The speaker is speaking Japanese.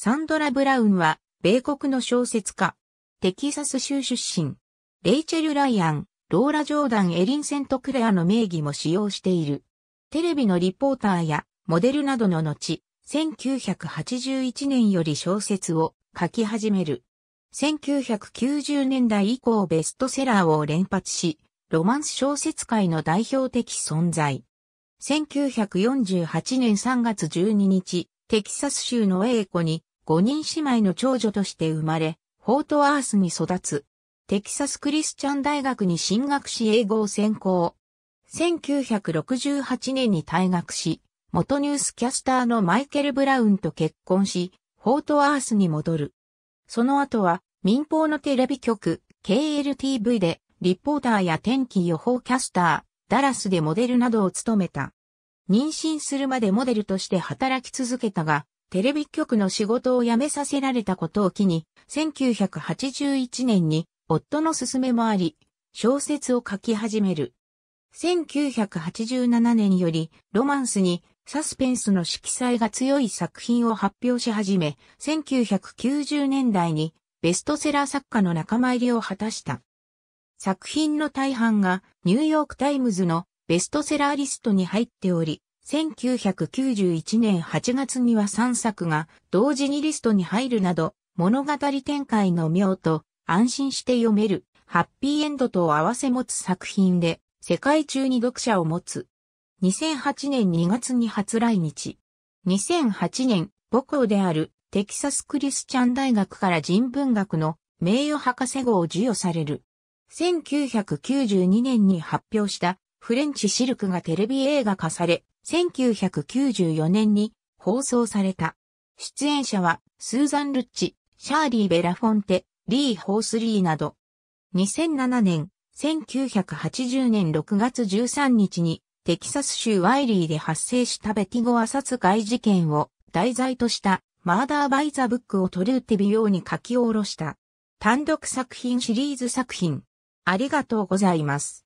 サンドラ・ブラウンは、米国の小説家。テキサス州出身。レイチェル・ライアン、ローラ・ジョーダン・エリン・セント・クレアの名義も使用している。テレビのリポーターやモデルなどの後、1981年より小説を書き始める。1990年代以降ベストセラーを連発し、ロマンス小説界の代表的存在。1948年3月12日、テキサス州の英語に5人姉妹の長女として生まれ、フォートアースに育つ。テキサスクリスチャン大学に進学し英語を専攻。1968年に退学し、元ニュースキャスターのマイケル・ブラウンと結婚し、フォートアースに戻る。その後は民放のテレビ局 KLTV でリポーターや天気予報キャスター、ダラスでモデルなどを務めた。妊娠するまでモデルとして働き続けたが、テレビ局の仕事を辞めさせられたことを機に、1981年に夫の勧めもあり、小説を書き始める。1987年よりロマンスにサスペンスの色彩が強い作品を発表し始め、1990年代にベストセラー作家の仲間入りを果たした。作品の大半がニューヨークタイムズのベストセラーリストに入っており、1991年8月には3作が同時にリストに入るなど、物語展開の妙と安心して読めるハッピーエンドと合わせ持つ作品で、世界中に読者を持つ。2008年2月に初来日。2008年、母校であるテキサスクリスチャン大学から人文学の名誉博士号を授与される。1992年に発表したフレンチシルクがテレビ映画化され、1994年に放送された。出演者は、スーザン・ルッチ、シャーリー・ベラフォンテ、リー・ホースリーなど。2007年、1980年6月13日に、テキサス州ワイリーで発生したベティゴア殺害事件を題材としたマーダーバイザブックをトルーテビ用に書き下ろした単独作品シリーズ作品。ありがとうございます。